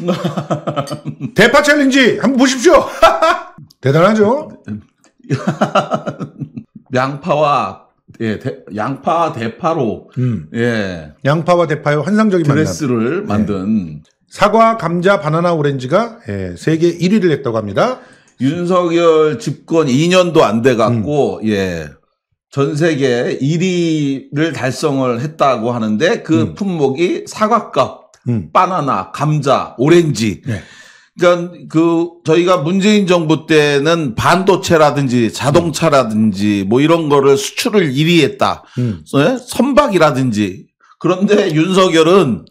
대파 챌린지 한번 보십시오. 대단하죠? 양파와 예, 대, 양파 대파로 음. 예 양파와 대파의 환상적인 드레스를 만남. 예. 만든 예. 사과, 감자, 바나나, 오렌지가 예, 세계 1위를 했다고 합니다. 윤석열 집권 2년도 안 돼 갖고 음. 예. 전 세계 1위를 달성을 했다고 하는데 그 음. 품목이 사과값 음. 바나나, 감자, 오렌지. 네. 그러니까 그 저희가 문재인 정부 때는 반도체라든지 자동차라든지 뭐 이런 거를 수출을 1위 했다. 음. 네? 선박이라든지. 그런데 윤석열은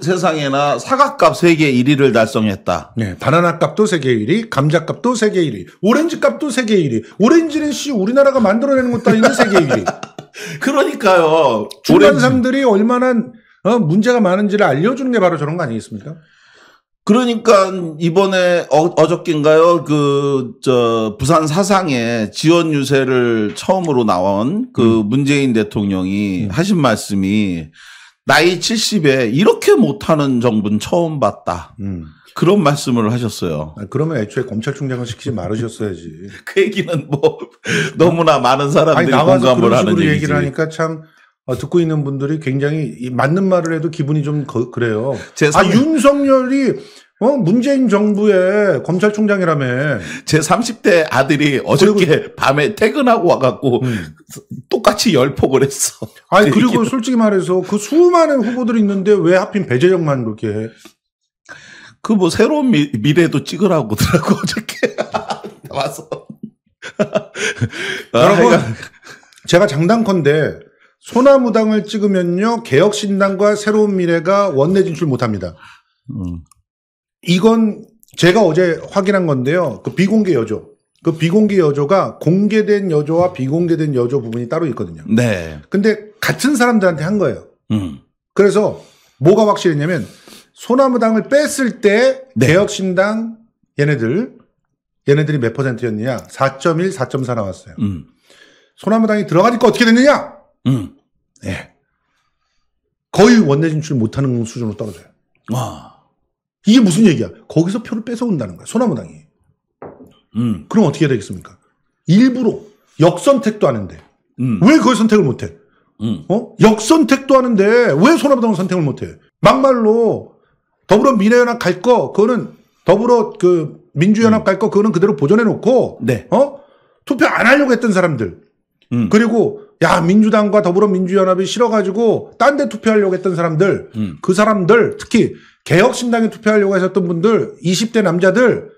세, 상에나 사과값 세계 1위를 달성했다. 네, 바나나 값도 세계 1위, 감자 값도 세계 1위, 오렌지 값도 세계 1위. 오렌지는 씨 우리나라가 만들어내는 것도 아닌데 세계 1위. 그러니까요. 주변 사람들이 얼마나 어, 문제가 많은지를 알려주는 게 바로 저런 거 아니겠습니까? 그러니까 이번에 어, 저께인가요 그 저 부산 사상에 지원 유세를 처음으로 나온 그 음. 문재인 대통령이 음. 하신 말씀이 나이 70에 이렇게 못하는 정부는 처음 봤다. 음. 그런 말씀을 하셨어요. 아, 그러면 애초에 검찰총장을 시키지 말으셨어야지. 그 얘기는 뭐 너무나 많은 사람들이 아니, 공감을 하는 얘기지. 얘기를 하니까 참 어, 듣고 있는 분들이 굉장히 맞는 말을 해도 기분이 좀 거, 그래요. 아 윤석열이 어 문재인 정부의 검찰총장이라며 제 30대 아들이 어저께 그리고, 밤에 퇴근하고 와갖고 음. 똑같이 열폭을 했어. 아니 그리고 솔직히 말해서 그 수많은 후보들이 있는데 왜 하필 배재정만 그렇게 해? 그뭐 새로운 미, 미래도 찍으라고 그러더라고 어저께 나 와서. 여러분 아, 제가 장담컨대 소나무당을 찍으면요 개혁신당과 새로운 미래가 원내 진출 못합니다. 음. 이건 제가 어제 확인한 건데요. 그 비공개 여조. 그 비공개 여조가 공개된 여조와 비공개된 여조 부분이 따로 있거든요. 네. 근데 같은 사람들한테 한 거예요. 음. 그래서 뭐가 확실했냐면 소나무당을 뺐을 때 네. 개혁신당 얘네들 얘네들이 몇 퍼센트였느냐? 4.1, 4.4 나왔어요. 음. 소나무당이 들어가니까 어떻게 됐느냐? 음. 예. 거의 원내 진출 못하는 수준으로 떨어져요. 와. 이게 무슨 얘기야? 거기서 표를 뺏어온다는 거야. 소나무당이. 음. 그럼 어떻게 해야 되겠습니까? 일부러 역선택도 하는데 음. 왜 그걸 선택을 못해? 음. 어? 역선택도 하는데 왜 소나무당 선택을 못해? 막말로 더불어 미래연합 갈거 그거는 더불어 그 민주연합 음. 갈거 그거는 그대로 보존해 놓고 네. 어 투표 안 하려고 했던 사람들 그리고 야 민주당과 더불어민주연합이 싫어가지고 딴 데 투표하려고 했던 사람들 음. 그 사람들 특히 개혁신당에 투표하려고 하셨던 분들 20대 남자들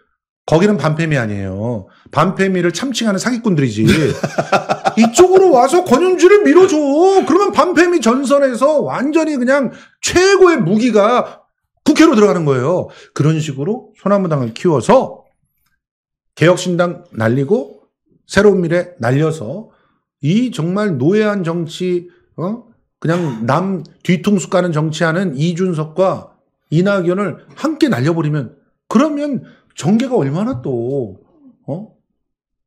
거기는 반패미 아니에요. 반패미를 참칭하는 사기꾼들이지. 이쪽으로 와서 권윤주를 밀어줘. 그러면 반패미 전선에서 완전히 그냥 최고의 무기가 국회로 들어가는 거예요. 그런 식으로 소나무당을 키워서 개혁신당 날리고 새로운 미래 날려서 이 정말 노예한 정치, 어? 그냥 남 뒤통수 까는 정치하는 이준석과 이낙연을 함께 날려버리면 그러면 정계가 얼마나 또, 어?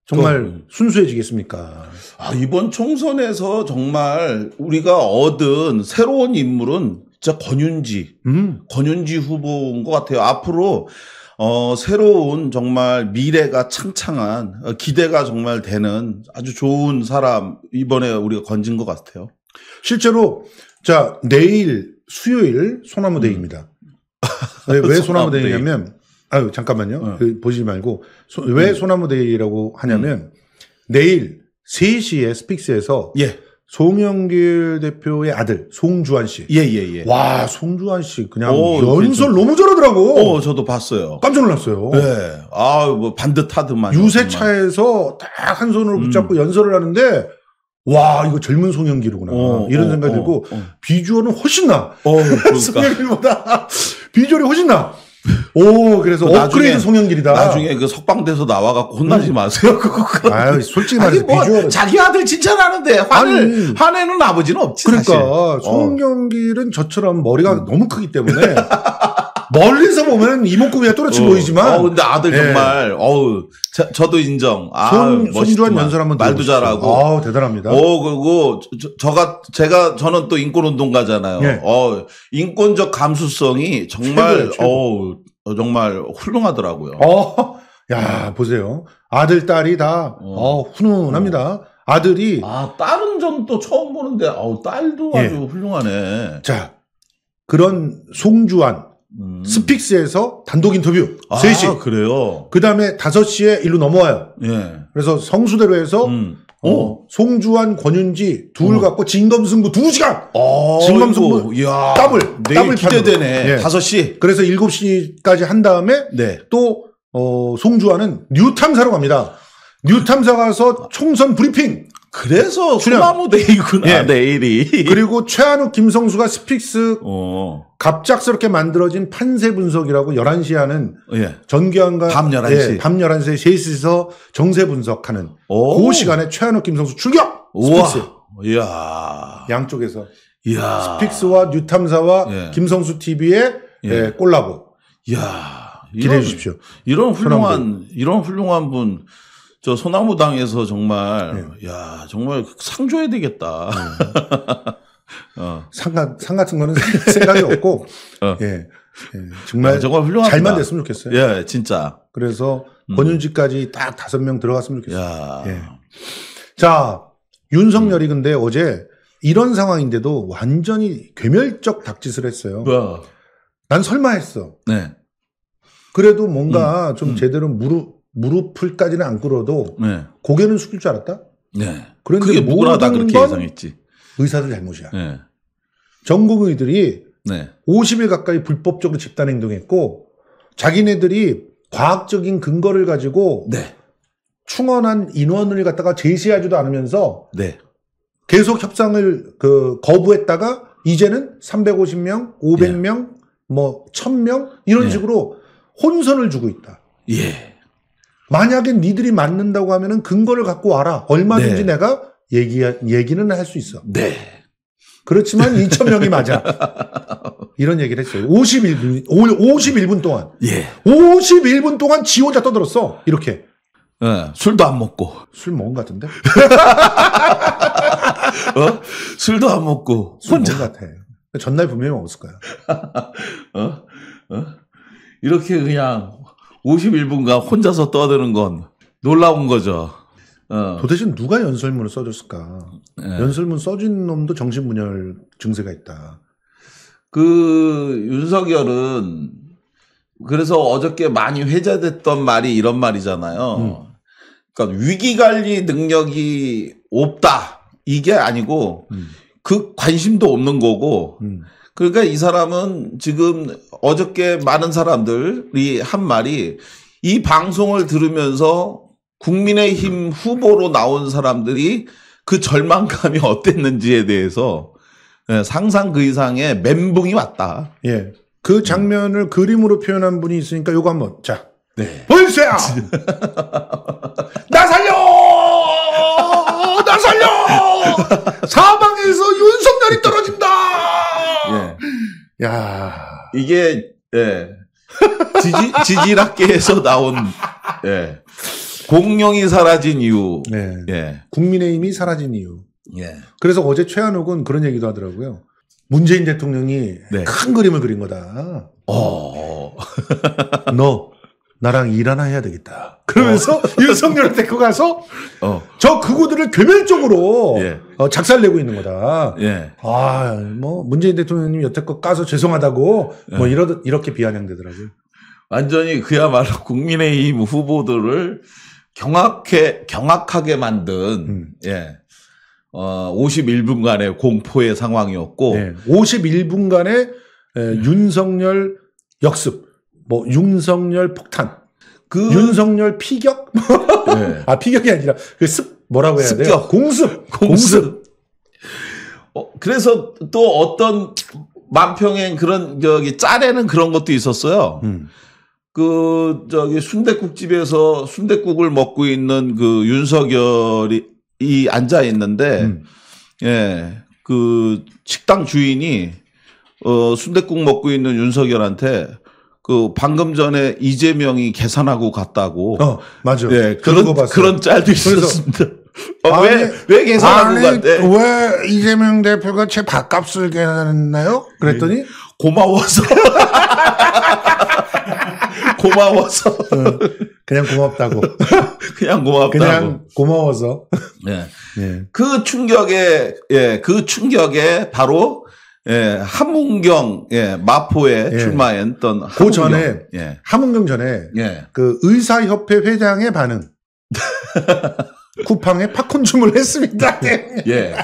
정말 순수해지겠습니까? 아, 이번 총선에서 정말 우리가 얻은 새로운 인물은 진짜 권윤지, 음. 권윤지 후보인 것 같아요. 앞으로 어, 새로운 정말 미래가 창창한 어, 기대가 정말 되는 아주 좋은 사람 이번에 우리가 건진 것 같아요. 실제로 자 내일 수요일 소나무 대이입니다 음. 왜 소나무 대이냐면 아유 잠깐만요. 어. 그, 보시지 말고 소, 왜 음. 소나무 대이라고 하냐면 음. 내일 3시에 스픽스에서 예. 송영길 대표의 아들 송주환 씨. 예예예. 예, 예. 와 송주환 씨 그냥 오, 연설 괜 너무 잘하더라고. 어, 저도 봤어요. 깜짝 놀랐어요. 네. 아, 뭐 반듯하더만. 유세차에서 딱 한 손으로 음. 붙잡고 연설을 하는데 와 이거 젊은 송영길이구나 어, 이런 어, 생각이 어, 들고 어, 비주얼은 훨씬 나. 어, 그러니까. 송영길보다 비주얼이 훨씬 나. 오, 그래서 어, 업그레이드 송영길이다. 나중에 그 석방돼서 나와갖고 혼나지 음. 마세요. 그거. 아유, 솔직히 말해서 뭐비주얼 자기 아들 칭찬하는데 화를 아니. 화내는 아버지는 없지. 그러니까 사실. 어. 송영길은 어. 저처럼 머리가 음. 너무 크기 때문에 멀리서 보면 이목구비가 또렷이 어. 보이지만. 어, 근데 아들 예. 정말, 어우, 저, 저도 인정. 아, 손, 손주한 연설 한번 말도 잘하고. 아 대단합니다. 어, 그리고, 저, 저가, 제가, 저는 또 인권운동가잖아요. 네. 어, 인권적 감수성이 정말, 최고예요, 최고. 어우, 어, 정말 훌륭하더라고요. 어, 야 보세요. 아들 딸이 다 어, 어 훈훈합니다. 아들이 아 딸은 전또 처음 보는데 아 딸도 예. 아주 예. 훌륭하네. 자 그런 송주환 음. 스픽스에서 단독 인터뷰 아, 3시 그래요. 그 다음에 5시에 일로 넘어와요. 예. 그래서 성수대로에서 음. 어? 어. 송주환, 권윤지 둘 어. 갖고 진검승부 2시간. 어, 진검승부 이야. 더블. 더블 기대되네. 예. 다섯 시 그래서 일곱 시까지한 다음에 네. 또 어, 송주환은 뉴탐사로 갑니다. 뉴탐사 가서 총선 브리핑. 그래서 소나무 데이구나 예. 내일이. 그리고 최한우 김성수가 스픽스 어. 갑작스럽게 만들어진 판세 분석이라고 11시 하는 예. 전기환과 밤 11시 예, 밤 11시에 셋이서 정세 분석하는 오. 그 시간에 최한우 김성수 출격! 스픽스. 이야. 양쪽에서 이야. 스픽스와 뉴탐사와 예. 김성수 TV의 예. 콜라보. 예, 이야. 기대해 이런, 주십시오. 이런 훌륭한 사람들. 이런 훌륭한 분저 소나무당에서 정말 네. 야 정말 상 줘야 되겠다. 네. 어. 상, 상 같은 거는 생각이 없고 어. 예. 예, 정말 야, 아, 정말 훌륭한 잘만 됐으면 좋겠어요. 예, 진짜. 그래서 음. 권윤지까지 딱 다섯 명 들어갔으면 좋겠어요. 야. 예. 자 윤석열이 음. 근데 어제 이런 상황인데도 완전히 괴멸적 닥짓을 했어요. 뭐야. 난 설마 했어. 네. 그래도 뭔가 음. 좀 음. 제대로 무릎 무릎을까지는 안 꿇어도 네. 고개는 숙일 줄 알았다. 네. 그런데 그게 뭐라다 그렇게 예상했지. 의사들 잘못이야. 네. 전공의들이 네. 50일 가까이 불법적으로 집단 행동했고 자기네들이 과학적인 근거를 가지고 네. 충원한 인원을 갖다가 제시하지도 않으면서 네. 계속 협상을 그 거부했다가 이제는 350명, 500명, 예. 뭐 1000명 이런 예. 식으로 혼선을 주고 있다. 예. 만약에 니들이 맞는다고 하면은 근거를 갖고 와라. 얼마든지 네. 내가 얘기 얘기는 할 수 있어. 네. 그렇지만 2천 명이 맞아. 이런 얘기를 했어요. 51분 51분 동안. 예. 51분 동안 지 혼자 떠들었어. 이렇게. 예. 술도 안 먹고. 술 먹은 것 같은데? 어? 술도 안 먹고. 술 혼자. 먹은 것 같아. 전날 분명히 먹었을 거야. 어? 어? 이렇게 그냥 51분간 혼자서 떠드는 건 놀라운 거죠. 어. 도대체 누가 연설문을 써줬을까? 네. 연설문 써준 놈도 정신분열 증세가 있다. 그 윤석열은 그래서 어저께 많이 회자됐던 말이 이런 말이잖아요. 음. 그러니까 위기 관리 능력이 없다 이게 아니고 음. 그 관심도 없는 거고. 음. 그러니까 이 사람은 지금 어저께 많은 사람들이 한 말이 이 방송을 들으면서 국민의힘 후보로 나온 사람들이 그 절망감이 어땠는지에 대해서 예, 상상 그 이상의 멘붕이 왔다. 예. 그 장면을 음. 그림으로 표현한 분이 있으니까 요거 한번 자. 네. 보여주세요! 나 살려! 나 살려! 사방에서 윤석열이 떨어지 야 이게 예. 지지 지지학계에서 나온 예. 공룡이 사라진 이유. 네. 예. 국민의힘이 사라진 이유. 예. 그래서 어제 최한욱은 그런 얘기도 하더라고요. 문재인 대통령이 네. 큰 그림을 그린 거다. 어. 너 나랑 일 하나 해야 되겠다. 어. 그러면서 어. 윤석열을 데리고 가서 어. 저 그구들을 괴멸적으로 예. 어, 작살내고 있는 거다. 예. 아, 뭐 문재인 대통령님 여태껏 까서 죄송하다고 예. 뭐 이러 이렇게 비아냥대더라고요 완전히 그야말로 국민의힘 후보들을 경악해 경악하게 만든 음. 예. 어 51분간의 공포의 상황이었고 네. 예. 51분간의 음. 예, 윤석열 역습 뭐 윤석열 폭탄, 그 윤석열 피격, 네. 아 피격이 아니라 그습 뭐라고 해야 습격. 돼요? 공습, 공습. 어, 그래서 또 어떤 만평행 그런 저기 짜내는 그런 것도 있었어요. 음. 그 저기 순대국집에서 순대국을 먹고 있는 그 윤석열이 이 앉아 있는데 음. 예. 그 식당 주인이 어 순대국 먹고 있는 윤석열한테 그 방금 전에 이재명이 계산하고 갔다고. 어, 맞아. 예, 그런 그런 짤도 있었습니다. 어, 아니, 왜, 왜 계산하고 갔대? 왜 이재명 대표가 제 밥값을 계산했나요? 그랬더니 네. 고마워서. 고마워서. 어, 그냥 고맙다고. 그냥 고맙다고. 그냥 고마워서. 네. 네. 그 충격에, 예, 그 충격에 바로 예, 함문경 예, 마포에 예. 출마했던 그 전에 예. 한문경 전에 예. 그 의사협회 회장의 반응 쿠팡에 팝콘줌을 했습니다. 예. 예.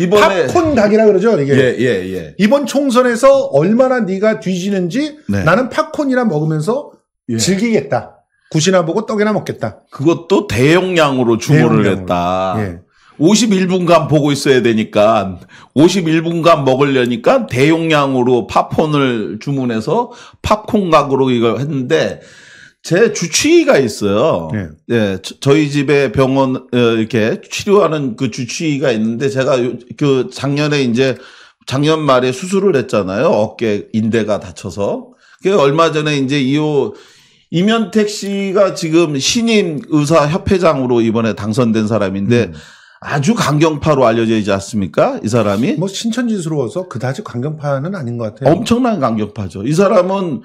이번에 팝콘 닭이라 그러죠 이게 예, 예, 예. 이번 총선에서 얼마나 네가 뒤지는지 네. 나는 팝콘이나 먹으면서 예. 즐기겠다. 구시나 보고 떡이나 먹겠다. 그것도 대용량으로 주문을 대용량으로. 했다. 예. 51분간 보고 있어야 되니까 51분간 먹으려니까 대용량으로 팝콘을 주문해서 팝콘 각으로 이걸 했는데 제 주치의가 있어요. 네. 예, 저희 집에 병원 어, 이렇게 치료하는 그 주치의가 있는데 제가 그 작년에 이제 작년 말에 수술을 했잖아요. 어깨 인대가 다쳐서. 그 얼마 전에 이제 이호 이면택 씨가 지금 신임 의사 협회장으로 이번에 당선된 사람인데 음. 아주 강경파로 알려져 있지 않습니까? 이 사람이 뭐 신천지스러워서 그다지 강경파는 아닌 것 같아요. 엄청난 강경파죠. 이 사람은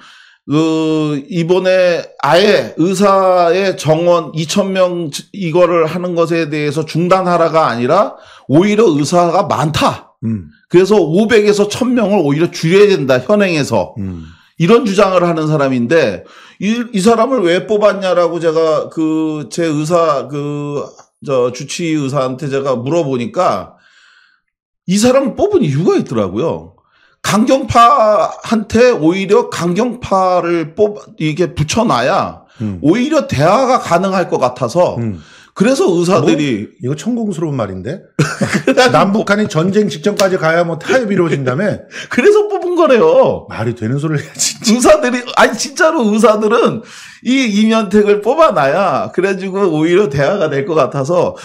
그 이번에 아예 의사의 정원 2천 명 이거를 하는 것에 대해서 중단하라가 아니라 오히려 의사가 많다. 음. 그래서 500에서 1000명을 오히려 줄여야 된다 현행에서 음. 이런 주장을 하는 사람인데 이, 이 사람을 왜 뽑았냐라고 제가 그 제 의사 그저 주치 의사한테 제가 물어보니까 이 사람 뽑은 이유가 있더라고요. 강경파한테 오히려 강경파를 뽑 이게 붙여놔야 음. 오히려 대화가 가능할 것 같아서 음. 그래서 의사들이 뭐, 이거 천공스러운 말인데 남북한이 전쟁 직전까지 가야 뭐 타협이 이루어진다며 그래서 뽑은 거래요 말이 되는 소리를 해야지 의사들이 아니 진짜로 의사들은 이 이면택을 뽑아놔야 그래가지고 오히려 대화가 될 것 같아서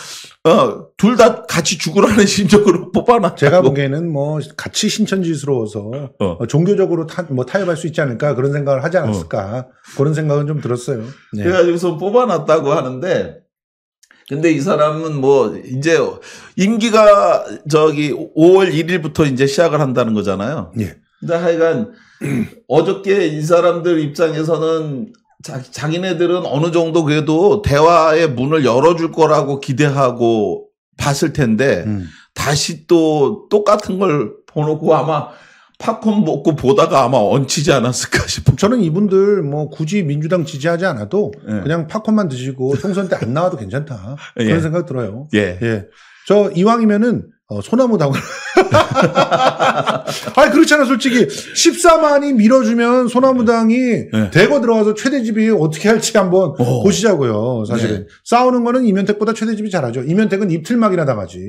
어, 둘 다 같이 죽으라는 심적으로 뽑아놨 제가 보기에는 뭐 같이 신천지스러워서 어. 어. 종교적으로 타, 뭐 타협할 수 있지 않을까 그런 생각을 하지 어. 않았을까 그런 생각은 좀 들었어요 네. 그래가지고서 뽑아놨다고 하는데 근데 이 사람은 뭐 이제 임기가 저기 5월 1일부터 이제 시작을 한다는 거잖아요. 예. 근데 하여간 어저께 이 사람들 입장에서는 자, 자기네들은 어느 정도 그래도 대화의 문을 열어줄 거라고 기대하고 봤을 텐데 음. 다시 또 똑같은 걸 보놓고 아마 팝콘 먹고 보다가 아마 얹히지 않았을까 싶어 저는 이분들 뭐 굳이 민주당 지지하지 않아도 예. 그냥 팝콘만 드시고 총선 때 안 나와도 괜찮다. 예. 그런 생각 들어요. 예. 예. 저 이왕이면은 어, 소나무 당발 아니, 그렇잖아, 솔직히. 14만이 밀어주면 소나무당이 네. 예. 대거 들어가서 최대집이 어떻게 할지 한번 오. 보시자고요, 사실은. 네. 싸우는 거는 이면택보다 최대집이 잘하죠. 이면택은 입틀막이나 당하지.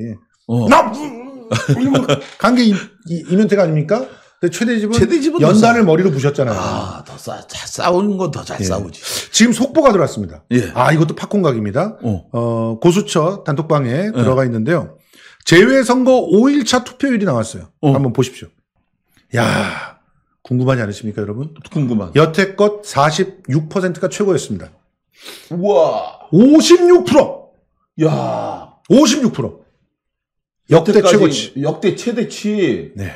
어. 나! 간계 음, 음. 뭐 이면택 아닙니까? 근데 최대집은, 최대집은 연단을 머리로 부셨잖아요. 아, 더 싸, 잘 싸우는 건 더잘 예. 싸우지. 지금 속보가 들어왔습니다. 예. 아, 이것도 팝콘각입니다. 어. 어 고수처 단톡방에 예. 들어가 있는데요. 재외선거 5일차 투표율이 나왔어요. 어. 한번 보십시오. 야 궁금하지 않으십니까, 여러분? 궁금한. 여태껏 46%가 최고였습니다. 우와. 56%! 야 56%. 역대 최고치. 역대 최대치. 네.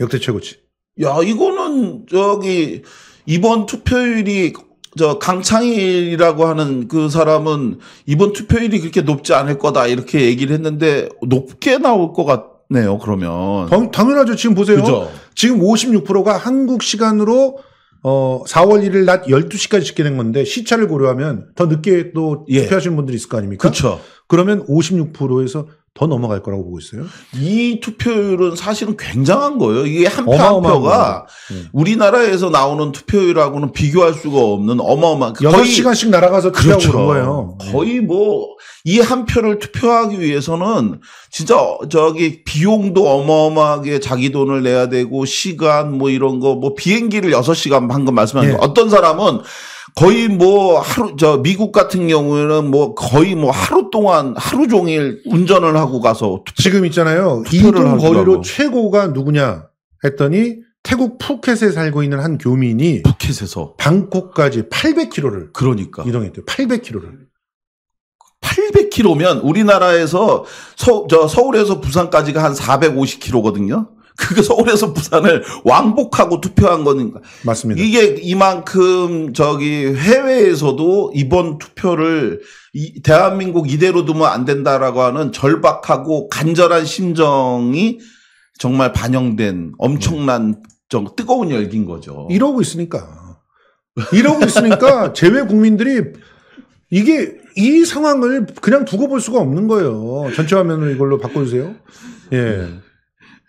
역대 최고치. 야, 이거는 저기 이번 투표율이 저 강창일이라고 하는 그 사람은 이번 투표율이 그렇게 높지 않을 거다 이렇게 얘기를 했는데 높게 나올 것 같네요. 그러면 당, 연하죠 지금 보세요. 그죠? 지금 56%가 한국 시간으로 어 4월 1일 낮 12시까지 집계된 건데 시차를 고려하면 더 늦게 또 예. 투표하시는 분들이 있을 거 아닙니까? 그렇죠. 그러면 56%에서 더 넘어갈 거라고 보고 있어요. 이 투표율은 사실은 굉장한 거예요. 이게 한 표 한 표가 네. 우리나라에서 나오는 투표율하고는 비교할 수가 없는 어마어마한 그 거의 시간씩 날아가서 그렇죠. 거예요. 네. 거의 뭐 이 한 표를 투표하기 위해서는 진짜 저기 비용도 어마어마하게 자기 돈을 내야 되고 시간 뭐 이런 거 뭐 비행기를 6시간 방금 말씀하신 네. 거 어떤 사람은 거의 뭐 하루 저 미국 같은 경우에는 뭐 거의 뭐 하루 동안 하루 종일 운전을 하고 가서 투표, 지금 있잖아요. 이동 거리로 뭐. 최고가 누구냐 했더니 태국 푸켓에 살고 있는 한 교민이 푸켓에서 방콕까지 800km를 그러니까 이동했대요. 800km를. 800km면 우리나라에서 서, 저 서울에서 부산까지가 한 450km거든요. 그게 서울에서 부산을 왕복하고 투표한 거니까. 맞습니다. 이게 이만큼 저기 해외에서도 이번 투표를 이 대한민국 이대로 두면 안 된다라고 하는 절박하고 간절한 심정이 정말 반영된 엄청난 좀 뜨거운 열기인 거죠. 이러고 있으니까. 이러고 있으니까 제외 국민들이 이게 이 상황을 그냥 두고 볼 수가 없는 거예요. 전체 화면을 이걸로 바꿔주세요. 예.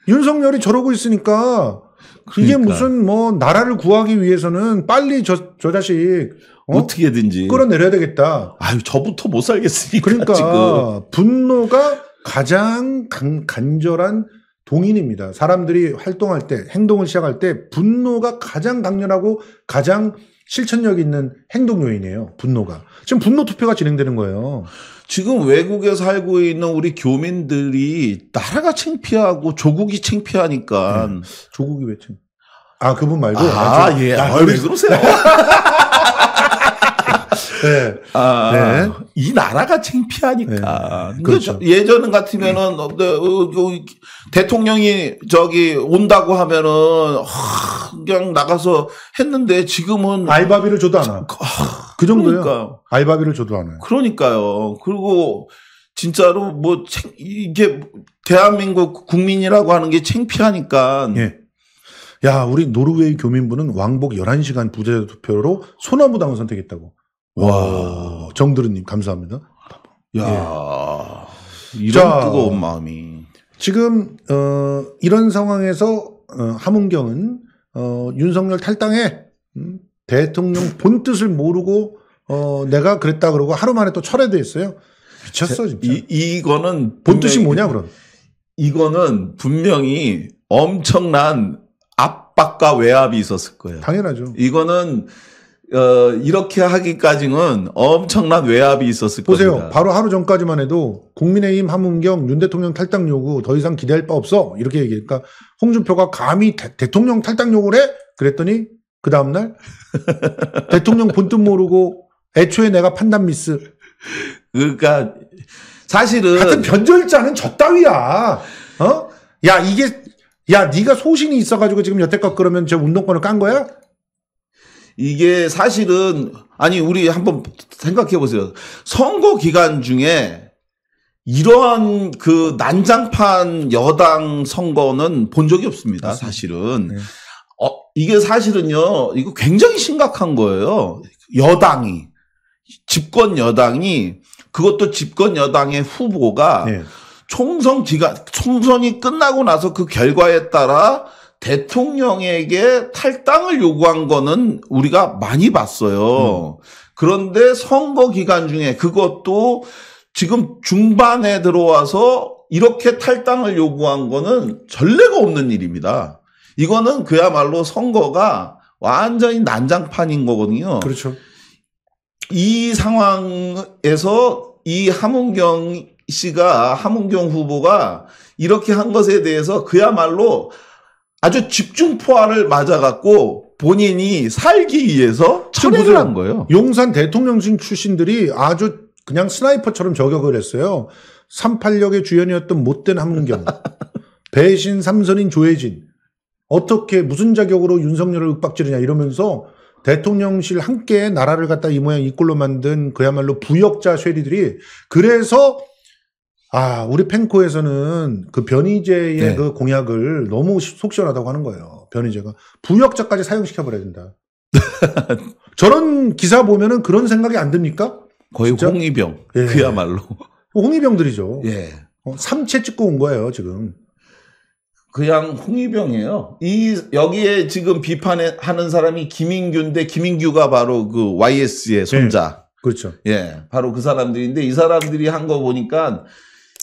윤석열이 저러고 있으니까 그러니까. 이게 무슨 뭐 나라를 구하기 위해서는 빨리 저, 저 자식 어? 떻게든지 끌어내려야 되겠다. 아유 저부터 못 살겠으니까. 그러니까 지금. 분노가 가장 간, 간절한 동인입니다. 사람들이 활동할 때 행동을 시작할 때 분노가 가장 강렬하고 가장 실천력 있는 행동 요인이에요. 분노가. 지금 분노 투표가 진행되는 거예요. 지금 외국에 살고 있는 우리 교민들이 나라가 창피하고 조국이 창피하니까 음. 조국이 왜 창피? 아 그분 말고 아, 아 예. 아, 왜 그러니까. 그러세요? 네. 아, 네. 이 나라가 창피하니까. 네. 그렇죠. 예전 같으면은 네. 어, 네, 어, 대통령이 저기 온다고 하면은 그냥 나가서 했는데 지금은 알바비를 줘도 안 와. 그정도요 그 그러니까요. 알바비를 줘도 안 와. 그러니까요. 그리고 진짜로 뭐 이게 대한민국 국민이라고 하는 게 창피하니까. 예. 야, 우리 노르웨이 교민부는 왕복 11시간 부재 투표로 소나무당을 선택했다고. 와, 정드르님 감사합니다. 야, 예. 이런 자, 뜨거운 마음이. 지금 어, 이런 상황에서 어, 함은경은 어, 윤석열 탈당해 음, 대통령 본 뜻을 모르고 어, 내가 그랬다 그러고 하루 만에 또 철회됐어요. 미쳤어 진짜. 이, 이거는 본 뜻이 뭐냐 그럼? 이거는 분명히 엄청난 압박과 외압이 있었을 거예요. 당연하죠. 이거는 어, 이렇게 하기까지는 엄청난 외압이 있었을 보세요. 겁니다. 보세요. 바로 하루 전까지만 해도 국민의힘 함은경 윤 대통령 탈당 요구 더 이상 기대할 바 없어 이렇게 얘기니까 그러니까 홍준표가 감히 대, 통령 탈당 요구를 해? 그랬더니 그 다음날 대통령 본뜻 모르고 애초에 내가 판단 미스. 그러니까 사실은 같은 변절자는 저 따위야. 어? 야 이게 야 네가 소신이 있어가지고 지금 여태껏 그러면 저 운동권을 깐 거야? 이게 사실은 아니 우리 한번 생각해 보세요. 선거 기간 중에 이러한 그 난장판 여당 선거는 본 적이 없습니다. 사실은 네. 어, 이게 사실은요. 이거 굉장히 심각한 거예요. 여당이 집권 여당이 그것도 집권 여당의 후보가 네. 총선 기간 총선이 끝나고 나서 그 결과에 따라 대통령에게 탈당을 요구한 거는 우리가 많이 봤어요. 음. 그런데 선거 기간 중에 그것도 지금 중반에 들어와서 이렇게 탈당을 요구한 거는 전례가 없는 일입니다. 이거는 그야말로 선거가 완전히 난장판인 거거든요. 그렇죠. 이 상황에서 이 함은경 씨가 함은경 후보가 이렇게 한 것에 대해서 그야말로 아주 집중 포화를 맞아갖고 본인이 살기 위해서 철회를 한 거예요. 용산 대통령실 출신들이 아주 그냥 스나이퍼처럼 저격을 했어요. 386의 주연이었던 못된 함문경, 배신 삼선인 조혜진, 어떻게 무슨 자격으로 윤석열을 윽박지르냐 이러면서 대통령실 함께 나라를 갖다 이 모양 이 꼴로 만든 그야말로 부역자 쉐리들이 그래서 아, 우리 펜코에서는 그변희제의 네. 그 공약을 너무 속시원하다고 하는 거예요. 변희제가 부역자까지 사용시켜버려야 된다. 저런 기사 보면은 그런 생각이 안 듭니까? 거의 진짜? 홍위병. 예. 그야말로. 어, 홍위병들이죠. 예. 어, 삼채 찍고 온 거예요, 지금. 그냥 홍위병이에요. 이 여기에 지금 비판하는 사람이 김인규인데 김인규가 바로 그 YS의 예. 손자. 예. 그렇죠. 예. 바로 그 사람들인데 이 사람들이 한 거 보니까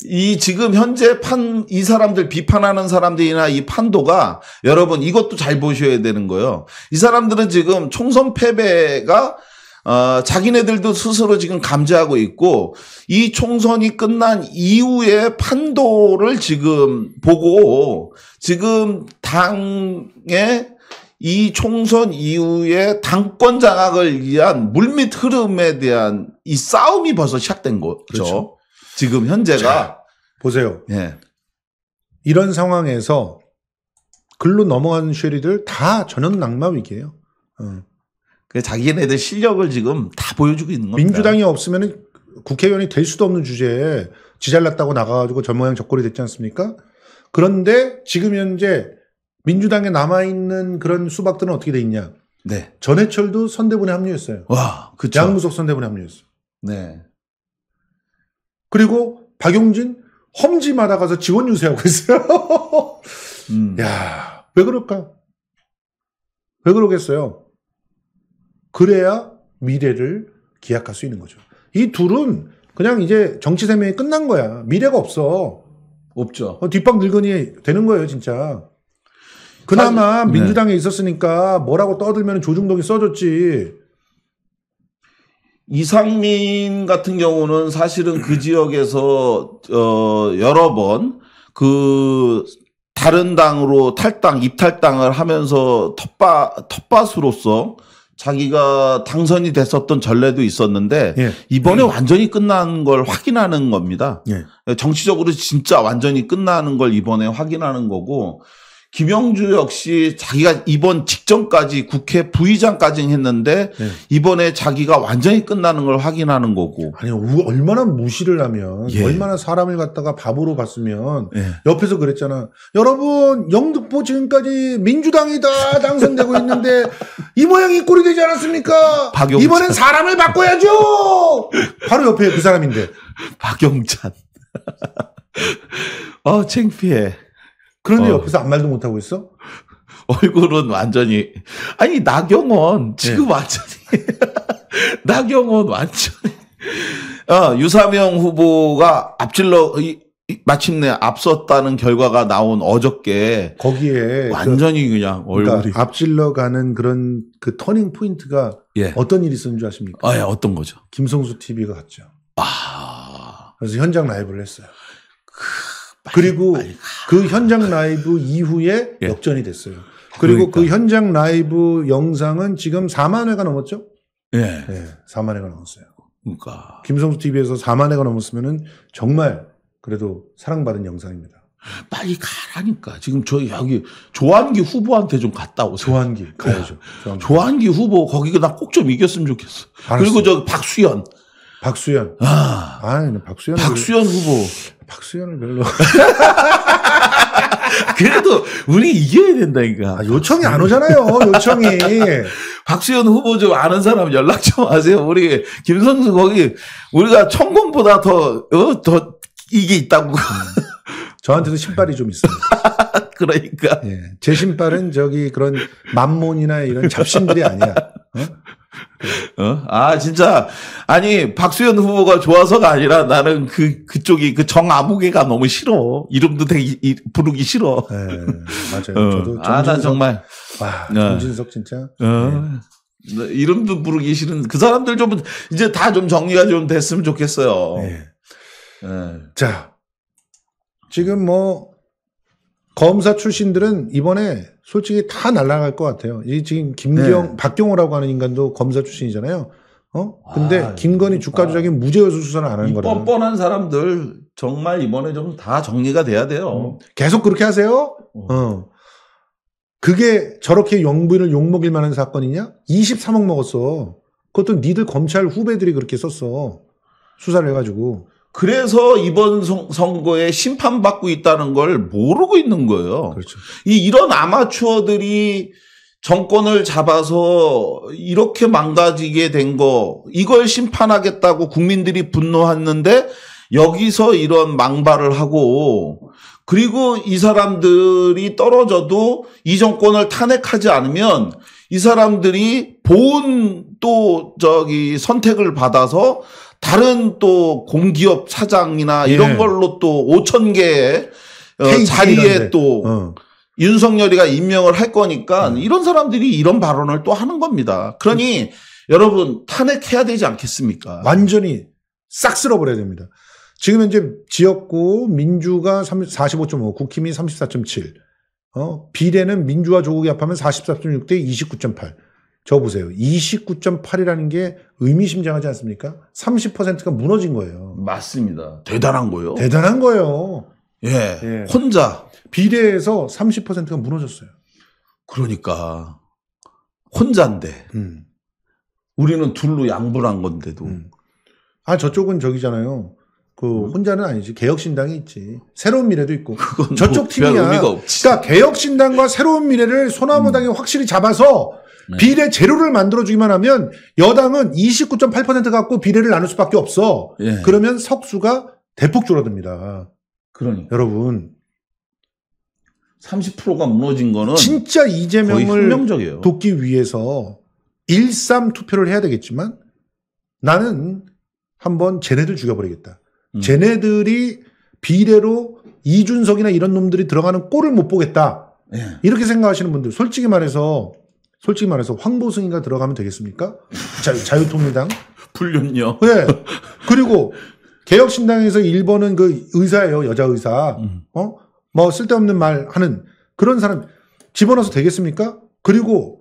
이 지금 현재 판, 이 사람들 비판하는 사람들이나 이 판도가 여러분 이것도 잘 보셔야 되는 거예요. 이 사람들은 지금 총선 패배가 어, 자기네들도 스스로 지금 감지하고 있고 이 총선이 끝난 이후의 판도를 지금 보고 지금 당의 이 총선 이후에 당권 장악을 위한 물밑 흐름에 대한 이 싸움이 벌써 시작된 거죠. 그렇죠. 지금 현재가 보세요. 예. 이런 상황에서 글로 넘어간는 쉐리들 다 전원 낙마 위기예요. 어. 그 자기네들 실력을 지금 다 보여주고 있는 겁니다. 민주당이 없으면 국회의원이 될 수도 없는 주제에 지잘났다고 나가가지고 저 모양 적꼴이 됐지 않습니까? 그런데 지금 현재 민주당에 남아있는 그런 수박들은 어떻게 돼 있냐? 네. 전해철도 선대본에 합류했어요. 와, 그죠. 양무석 선대본에 합류했어요. 네. 그리고 박용진 험지마다 가서 지원 유세하고 있어요. 음. 야, 왜 그럴까? 왜 그러겠어요? 그래야 미래를 기약할 수 있는 거죠. 이 둘은 그냥 이제 정치 생명이 끝난 거야. 미래가 없어. 없죠. 어, 뒷방 늙은이 되는 거예요, 진짜. 그나마 아니, 네. 민주당에 네. 있었으니까 뭐라고 떠들면 조중동이 써줬지. 이상민 같은 경우는 사실은 그 지역에서 어 여러 번 그 다른 당으로 탈당 입탈당을 하면서 텃밭 텃밭으로서 자기가 당선이 됐었던 전례도 있었는데 예. 이번에 음. 완전히 끝난 걸 확인하는 겁니다. 예. 정치적으로 진짜 완전히 끝나는 걸 이번에 확인하는 거고 김영주 역시 자기가 이번 직전까지 국회 부의장까지 했는데 네. 이번에 자기가 완전히 끝나는 걸 확인하는 거고. 아니 얼마나 무시를 하면 예. 얼마나 사람을 갖다가 밥으로 봤으면 예. 옆에서 그랬잖아. 여러분 영등포 지금까지 민주당이 다 당선되고 있는데 이 모양이 꼴이 되지 않았습니까? 박용찬. 이번엔 사람을 바꿔야죠. 바로 옆에 그 사람인데. 박영찬. 어 창피해. 그런데 어. 옆에서 아무 말도 못하고 있어? 얼굴은 완전히 아니 나경원 네. 지금 네. 완전히 나경원 완전히 어, 유사명 후보가 앞질러 이, 이, 마침내 앞섰다는 결과가 나온 어저께 거기에 그러니까 완전히 그, 냥 그러니까 얼굴이 그러니까 앞질러 가는 그런 그 터닝 포인트가 예. 어떤 일이 있었는지 아십니까? 아, 예, 어떤 거죠? 김성수 TV가 갔죠. 아. 그래서 현장 라이브를 했어요. 그... 그리고 그 현장 라이브 이후에 예. 역전이 됐어요. 그리고 그러니까. 그 현장 라이브 영상은 지금 4만 회가 넘었죠? 예. 네, 예, 4만 회가 넘었어요. 그러니까 김성수 TV에서 4만 회가 넘었으면은 정말 그래도 사랑받은 영상입니다. 아, 빨리 가라니까. 지금 저 여기 조한기 후보한테 좀 갔다 오세요. 조한기 예. 가야죠. 조한기, 조한기 후보 거기 다꼭 좀 이겼으면 좋겠어. 알았어. 그리고 저 박수현. 박수현. 아, 아 박수현. 박수현 후보. 박수현을 별로. 그래도 우리 이겨야 된다니까. 아, 요청이 안 오잖아요. 요청이. 박수현 후보 좀 아는 사람 연락 좀 하세요. 우리 김성수 거기 우리가 천공보다 더더 어, 더 이게 있다고. 저한테도 신발이 좀 있습니다. 그러니까. 예. 제 신발은 저기 그런 만몬이나 이런 잡신들이 아니야. 어? 어? 아, 진짜. 아니, 박수현 후보가 좋아서가 아니라 나는 그, 그쪽이 그 정아무개가 너무 싫어. 이름도 되게 이, 이, 부르기 싫어. 네, 맞아요. 어. 저도 정진석, 아, 난 정말. 와, 네. 정진석 진짜. 어. 네. 네. 이름도 부르기 싫은 그 사람들 좀 이제 다 좀 정리가 좀 됐으면 좋겠어요. 네. 네. 자, 지금 뭐 검사 출신들은 이번에 솔직히 다날라갈것 같아요. 지금 김경 네. 박경호라고 하는 인간도 검사 출신이잖아요. 어? 근데 아, 김건희 주가 조작인 아. 무죄여서 수사를 안 하는 거라 뻔뻔한 사람들 정말 이번에 좀 다 정리가 돼야 돼요. 음. 계속 그렇게 하세요? 어. 어. 그게 저렇게 영부을 욕먹일 만한 사건이냐? 23억 먹었어. 그것도 니들 검찰 후배들이 그렇게 썼어. 수사를 해가지고. 그래서 이번 선거에 심판받고 있다는 걸 모르고 있는 거예요. 그렇죠. 이 이런 아마추어들이 정권을 잡아서 이렇게 망가지게 된 거, 이걸 심판하겠다고 국민들이 분노했는데 여기서 이런 망발을 하고 그리고 이 사람들이 떨어져도 이 정권을 탄핵하지 않으면 이 사람들이 보은 또 저기 선택을 받아서 다른 또 공기업 사장이나 이런 예. 걸로 또 5천 개의 어, 자리에 또 어. 윤석열이가 임명을 할 거니까 음. 이런 사람들이 이런 발언을 또 하는 겁니다. 그러니 음. 여러분 탄핵해야 되지 않겠습니까? 완전히 싹 쓸어버려야 됩니다. 지금 현재 지역구 민주가 45.5, 국힘이 34.7, 어, 비례는 민주화 조국이 합하면 44.6 대 29.8. 저 보세요. 29.8이라는 게 의미심장하지 않습니까? 30%가 무너진 거예요. 맞습니다. 대단한 거요. 대단한 거예요. 예. 예. 혼자 비례에서 30%가 무너졌어요. 그러니까 혼자인데 음. 우리는 둘로 양보를한 건데도 음. 아 저쪽은 저기잖아요. 그 음. 혼자는 아니지 개혁신당이 있지 새로운 미래도 있고 저쪽 뭐 팀이야. 그러니까 개혁신당과 새로운 미래를 소나무당이 음. 확실히 잡아서 네. 비례 재료를 만들어주기만 하면 여당은 29.8% 갖고 비례를 나눌 수밖에 없어. 예. 그러면 석수가 대폭 줄어듭니다. 그러니 여러분 30%가 무너진 거는 진짜 이재명을 돕기 위해서 1-3 투표를 해야 되겠지만 나는 한번 쟤네들 죽여버리겠다. 음. 쟤네들이 비례로 이준석이나 이런 놈들이 들어가는 꼴을 못 보겠다. 예. 이렇게 생각하시는 분들 솔직히 말해서 솔직히 말해서 황보승이가 들어가면 되겠습니까? 자, 유통일당 불륜요. 네. 그리고 개혁신당에서 1번은 그 의사예요. 여자 의사. 음. 어? 뭐 쓸데없는 말 하는 그런 사람 집어넣어서 되겠습니까? 그리고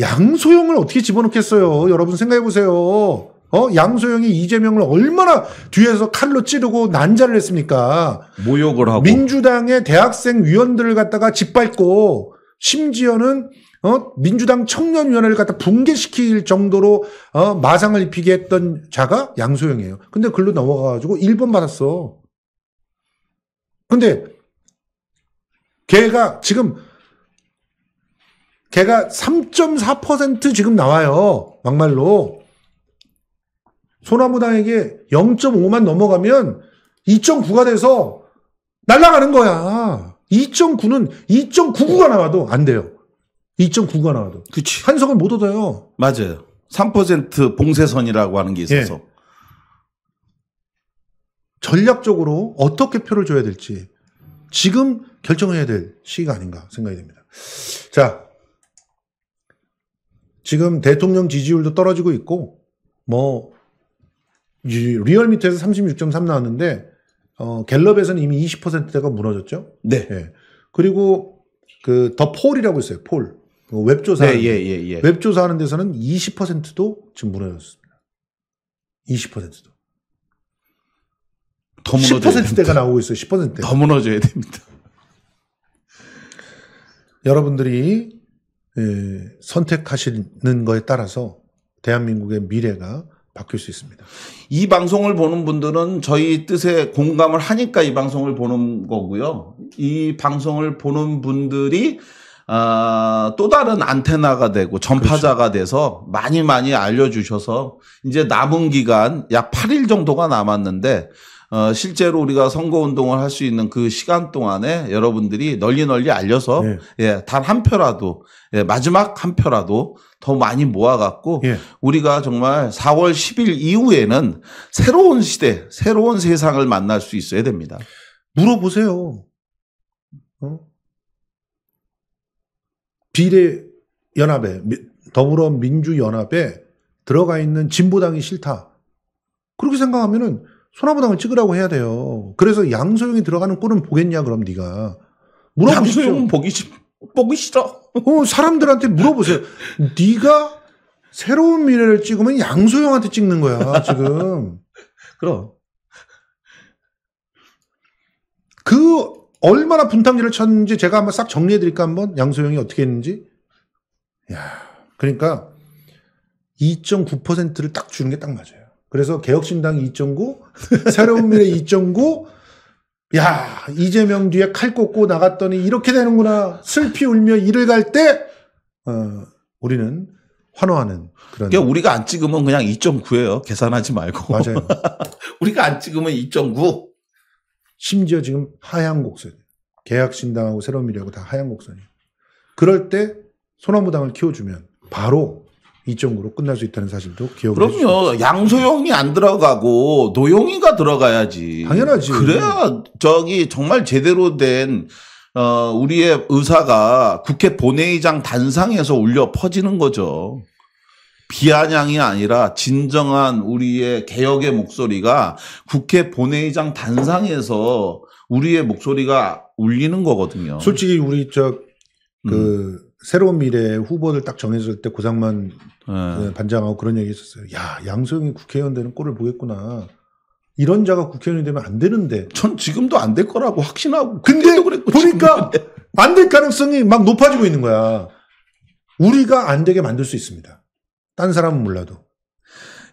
양소영을 어떻게 집어넣겠어요? 여러분 생각해 보세요. 어? 양소영이 이재명을 얼마나 뒤에서 칼로 찌르고 난자를 했습니까? 모욕을 하고 민주당의 대학생 위원들을 갖다가 짓밟고 심지어는 어? 민주당 청년위원회를 갖다 붕괴시킬 정도로 어? 마상을 입히게 했던 자가 양소영이에요. 근데 글로 넘어가가지고 1번 받았어. 근데 걔가 지금 걔가 3.4% 지금 나와요. 막말로. 소나무당에게 0.5만 넘어가면 2.9가 돼서 날라가는 거야. 2.9는 2.99가 나와도 안 돼요. 2.9가 나와도. 그치. 한석을 못 얻어요. 맞아요. 3% 봉쇄선이라고 하는 게 있어서. 예. 전략적으로 어떻게 표를 줘야 될지 지금 결정해야 될 시기가 아닌가 생각이 됩니다. 자, 지금 대통령 지지율도 떨어지고 있고 뭐 리얼미터에서 36.3 나왔는데 어, 갤럽에서는 이미 20%대가 무너졌죠. 네. 예. 그리고 그 더 폴이라고 있어요. 폴. 그 웹 조사 네, 예, 예, 예. 웹 조사하는 데서는 20%도 지금 무너졌습니다. 20%도. 더 무너져야 10%대가 됩니다. 나오고 있어요. 10%대. 더 무너져야 됩니다. 여러분들이 예, 선택하시는 거에 따라서 대한민국의 미래가 바뀔 수 있습니다. 이 방송을 보는 분들은 저희 뜻에 공감을 하니까 이 방송을 보는 거고요. 이 방송을 보는 분들이 아, 또 다른 안테나가 되고 전파자가 그렇죠. 돼서 많이 많이 알려주셔서 이제 남은 기간 약 8일 정도가 남았는데 어, 실제로 우리가 선거 운동을 할 수 있는 그 시간 동안에 여러분들이 널리 널리 알려서 네. 예, 예단 한 표라도 예, 마지막 한 표라도 더 많이 모아갖고 예. 우리가 정말 4월 10일 이후에는 새로운 시대, 새로운 세상을 만날 수 있어야 됩니다. 물어보세요. 어? 비례 연합에 더불어민주연합에 들어가 있는 진보당이 싫다. 그렇게 생각하면은 손아보당을 찍으라고 해야 돼요. 그래서 양소영이 들어가는 꼴은 보겠냐 그럼 네가 물어보십시오. 양소영은 보기 싫 보기 싫어. 어 사람들한테 물어보세요. 네가 새로운 미래를 찍으면 양소영한테 찍는 거야 지금. 그럼. 그 얼마나 분탕질을 쳤는지 제가 한번 싹 정리해 드릴까 한번 양소영이 어떻게 했는지. 야, 그러니까 2.9%를 딱 주는 게 딱 맞아요. 그래서 개혁신당 2.9, 새로운 미래 2.9, 야, 이재명 뒤에 칼 꽂고 나갔더니 이렇게 되는구나. 슬피 울며 일을 갈 때, 어, 우리는 환호하는 그런. 그러니까 우리가 안 찍으면 그냥 2.9예요. 계산하지 말고. 맞아요. 우리가 안 찍으면 2.9. 심지어 지금 하향 곡선. 이에요 계약신당하고 새로운 미래하고 다 하향 곡선이에요. 그럴 때 소나무당을 키워주면 바로 이쪽으로 끝날 수 있다는 사실도 기억을 해주세요. 그럼요. 양소용이안 들어가고 노용이가 들어가야지. 당연하지. 그래야 저기 정말 제대로 된 어, 우리의 의사가 국회 본회의장 단상에서 울려 퍼지는 거죠. 비아냥이 아니라 진정한 우리의 개혁의 목소리가 국회 본회의장 단상에서 우리의 목소리가 울리는 거거든요. 솔직히 우리 저그 음. 새로운 미래 후보를딱 정했을 때 고상만 네. 그 반장하고 그런 얘기 했었어요. 야, 양소영이 국회의원 되는 꼴을 보겠구나. 이런 자가 국회의원이 되면 안 되는데. 전 지금도 안 될 거라고 확신하고. 근데 그랬고, 보니까 안 될 가능성이 막 높아지고 있는 거야. 우리가 안 되게 만들 수 있습니다. 딴 사람은 몰라도.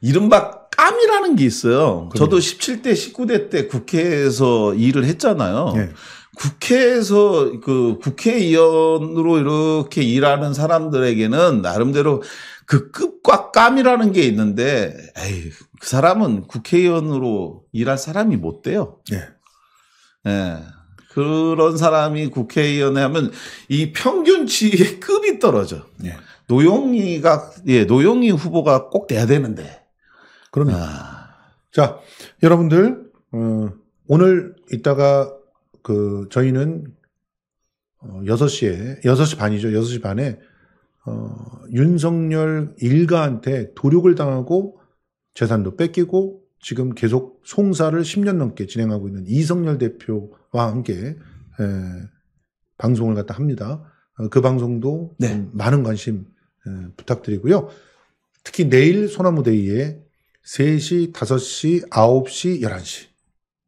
이른바 깜이라는 게 있어요. 저도 17대, 19대 때 국회에서 일을 했잖아요. 네. 국회에서 그 국회의원으로 이렇게 일하는 사람들에게는 나름대로 그 급과 깜이라는 게 있는데, 에이, 그 사람은 국회의원으로 일할 사람이 못 돼요. 예. 네. 네. 그런 사람이 국회의원에 하면 이 평균치의 급이 떨어져. 예. 노영희가 예 노영희 후보가 꼭 돼야 되는데. 그러면 아. 자 여러분들 어, 오늘 이따가 그 저희는 어, 6시에 6시 반이죠. 6시 반에 어, 윤석열 일가한테 도륙을 당하고 재산도 뺏기고 지금 계속 송사를 10년 넘게 진행하고 있는 이성열 대표와 함께 에, 예, 방송을 갖다 합니다. 어, 그 방송도 네. 많은 관심 예, 부탁드리고요. 특히 내일 소나무데이에 3시, 5시, 9시, 11시.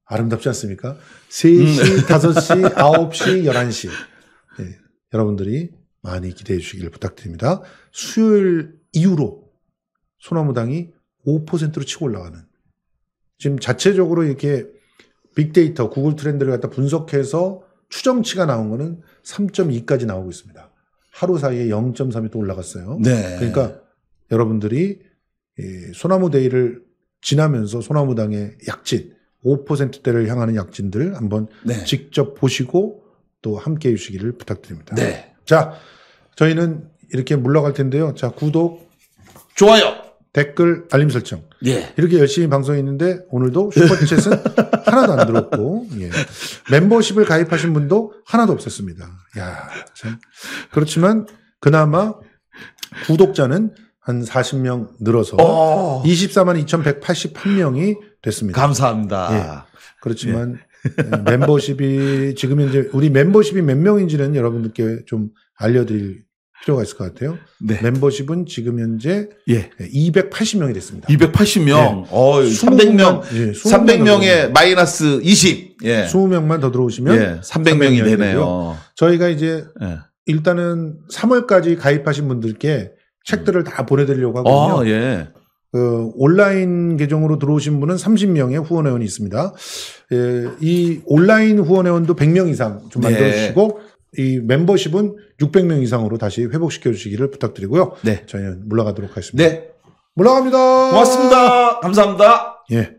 아름답지 않습니까? 3시, 음. 5시, 9시, 11시. 네, 여러분들이 많이 기대해 주시길 부탁드립니다. 수요일 이후로 소나무당이 5%로 치고 올라가는. 지금 자체적으로 이렇게 빅데이터, 구글 트렌드를 갖다 분석해서 추정치가 나온 거는 3.2까지 나오고 있습니다. 하루 사이에 0.3이 또 올라갔어요. 네. 그러니까 여러분들이 소나무 데이를 지나면서 소나무당의 약진 5%대를 향하는 약진들 한번 네. 직접 보시고 또 함께 해주시기를 부탁드립니다. 네. 자, 저희는 이렇게 물러갈 텐데요. 자, 구독, 좋아요, 댓글, 알림 설정. 예. 이렇게 열심히 방송했는데 오늘도 슈퍼챗은 하나도 안 들었고 예. 멤버십을 가입하신 분도 하나도 없었습니다. 야, 참. 그렇지만 그나마 구독자는 한 40명 늘어서 24만 2 1 8 8명이 됐습니다. 감사합니다. 예. 그렇지만 멤버십이 지금 현재 우리 멤버십이 몇 명인지는 여러분들께 좀 알려드릴 필요가 있을 것 같아요. 네. 멤버십은 지금 현재 예. 280명이 됐습니다. 280명. 네. 어, 300명. 예, 300명에 마이너스 20. 예. 20명만 더 들어오시면 예. 300명이, 300명이 되네요. 저희가 이제 예. 일단은 3월까지 가입하신 분들께 책들을 다 보내드리려고 아, 하거든요. 아, 예. 그 온라인 계정으로 들어오신 분은 30명의 후원회원이 있습니다. 예, 이 온라인 후원회원도 100명 이상 좀 네. 만들어주시고 이 멤버십은 600명 이상으로 다시 회복시켜 주시기를 부탁드리고요. 네. 저희는 물러가도록 하겠습니다. 네. 물러갑니다. 고맙습니다. 감사합니다. 예.